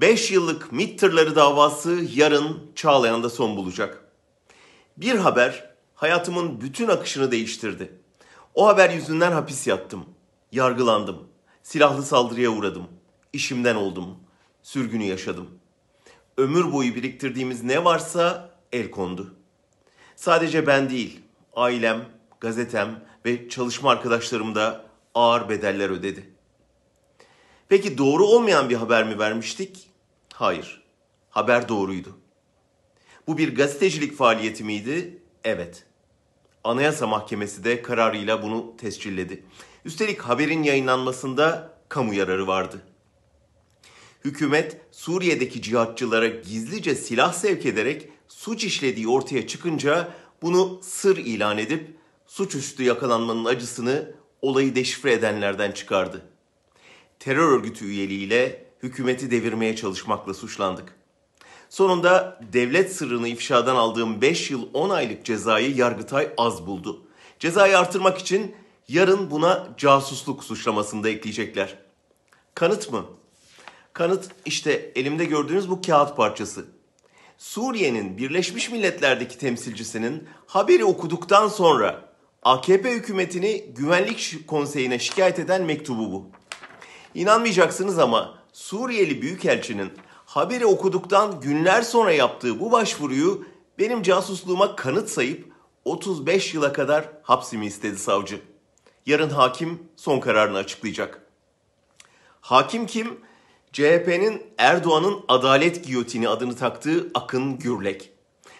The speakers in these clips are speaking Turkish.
5 yıllık MİT tırları davası yarın Çağlayan'da son bulacak. Bir haber hayatımın bütün akışını değiştirdi. O haber yüzünden hapis yattım. Yargılandım. Silahlı saldırıya uğradım. işimden oldum. Sürgünü yaşadım. Ömür boyu biriktirdiğimiz ne varsa el kondu. Sadece ben değil, ailem, gazetem ve çalışma arkadaşlarım da ağır bedeller ödedi. Peki doğru olmayan bir haber mi vermiştik? Hayır. Haber doğruydu. Bu bir gazetecilik faaliyeti miydi? Evet. Anayasa Mahkemesi de kararıyla bunu tescilledi. Üstelik haberin yayınlanmasında kamu yararı vardı. Hükümet Suriye'deki cihatçılara gizlice silah sevk ederek suç işlediği ortaya çıkınca bunu sır ilan edip suçüstü yakalanmanın acısını olayı deşifre edenlerden çıkardı terör örgütü üyeliğiyle hükümeti devirmeye çalışmakla suçlandık. Sonunda devlet sırrını ifşadan aldığım 5 yıl 10 aylık cezayı Yargıtay az buldu. Cezayı artırmak için yarın buna casusluk suçlamasını da ekleyecekler. Kanıt mı? Kanıt işte elimde gördüğünüz bu kağıt parçası. Suriye'nin Birleşmiş Milletler'deki temsilcisinin haberi okuduktan sonra AKP hükümetini Güvenlik Konseyi'ne şikayet eden mektubu bu. İnanmayacaksınız ama Suriyeli Büyükelçinin haberi okuduktan günler sonra yaptığı bu başvuruyu benim casusluğuma kanıt sayıp 35 yıla kadar hapsimi istedi savcı. Yarın hakim son kararını açıklayacak. Hakim kim? CHP'nin Erdoğan'ın Adalet Giyotini adını taktığı Akın Gürlek.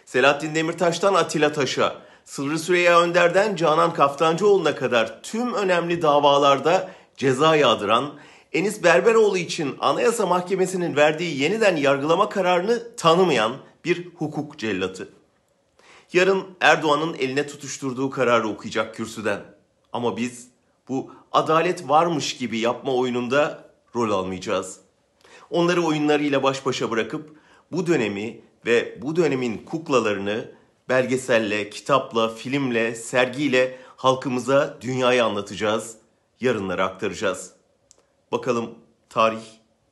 Selahattin Demirtaş'tan Atilla Taş'a, Sırrı Süreyya Önder'den Canan Kaftancıoğlu'na kadar tüm önemli davalarda ceza yağdıran Enis Berberoğlu için Anayasa Mahkemesi'nin verdiği yeniden yargılama kararını tanımayan bir hukuk cellatı. Yarın Erdoğan'ın eline tutuşturduğu kararı okuyacak kürsüden. Ama biz bu adalet varmış gibi yapma oyununda rol almayacağız. Onları oyunlarıyla baş başa bırakıp bu dönemi ve bu dönemin kuklalarını belgeselle, kitapla, filmle, sergiyle halkımıza dünyayı anlatacağız, yarınlara aktaracağız.'' Bakalım tarih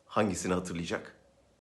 hangisini hatırlayacak?